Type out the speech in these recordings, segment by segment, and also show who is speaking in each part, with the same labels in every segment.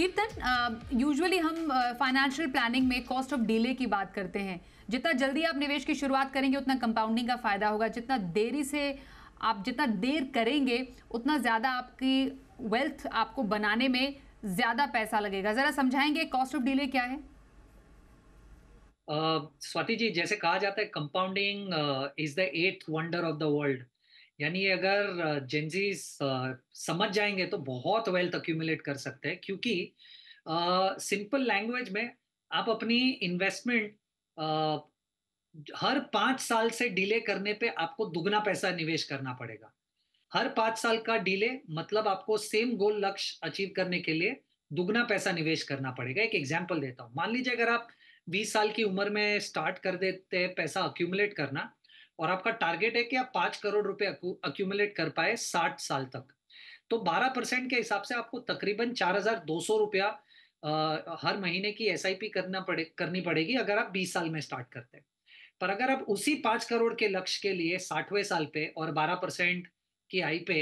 Speaker 1: कीर्तन यूजुअली हम financial planning में कॉस्ट ऑफ डीले की बात करते हैं जितना जल्दी आप निवेश की शुरुआत करेंगे उतना कंपाउंडिंग का फ़ायदा होगा जितना देरी से आप जितना देर करेंगे उतना ज़्यादा आपकी वेल्थ आपको बनाने में ज़्यादा पैसा लगेगा ज़रा समझाएंगे कॉस्ट ऑफ डीले क्या है
Speaker 2: स्वाति जी जैसे कहा जाता है compounding is the eighth wonder of the world यानी अगर जेंजी समझ जाएंगे तो बहुत वेल्थ अक्यूमुलेट कर सकते हैं क्योंकि सिंपल uh, लैंग्वेज में आप अपनी इन्वेस्टमेंट uh, हर पांच साल से डिले करने पे आपको दुगना पैसा निवेश करना पड़ेगा हर पांच साल का डिले मतलब आपको सेम गोल लक्ष्य अचीव करने के लिए दुगना पैसा निवेश करना पड़ेगा एक एग्जाम्पल देता हूँ मान लीजिए अगर आप 20 साल की उम्र में स्टार्ट कर देते पैसा अक्यूमुलेट करना और आपका टारगेट है कि आप पांच करोड़ रुपए अक्यूमुलेट कर पाए साठ साल तक तो बारह परसेंट के हिसाब से आपको तकरीबन चार हजार दो सौ रुपया हर महीने की एस करना पड़े करनी पड़ेगी अगर आप बीस साल में स्टार्ट करते हैं पर अगर आप उसी पांच करोड़ के लक्ष्य के लिए साठवें साल पे और बारह परसेंट की आई पे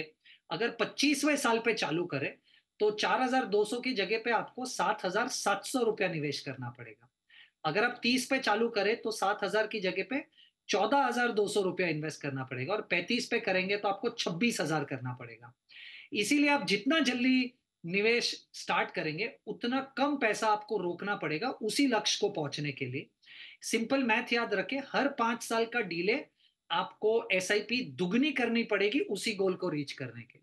Speaker 2: अगर पच्चीसवें साल पे चालू करें तो 4,200 की जगह पे आपको 7,700 रुपया निवेश करना पड़ेगा अगर आप 30 पे चालू करें तो 7,000 की जगह पे चौदह हजार दो सौ रुपया इन्वेस्ट करना पड़ेगा और पैंतीस पे करेंगे तो आपको छब्बीस हजार करना पड़ेगा इसीलिए आप जितना जल्दी निवेश स्टार्ट करेंगे उतना कम पैसा आपको रोकना पड़ेगा उसी लक्ष्य को पहुंचने के लिए सिंपल मैथ याद रखें हर पांच साल का डीले आपको एस दुगनी करनी पड़ेगी उसी गोल को रीच करने के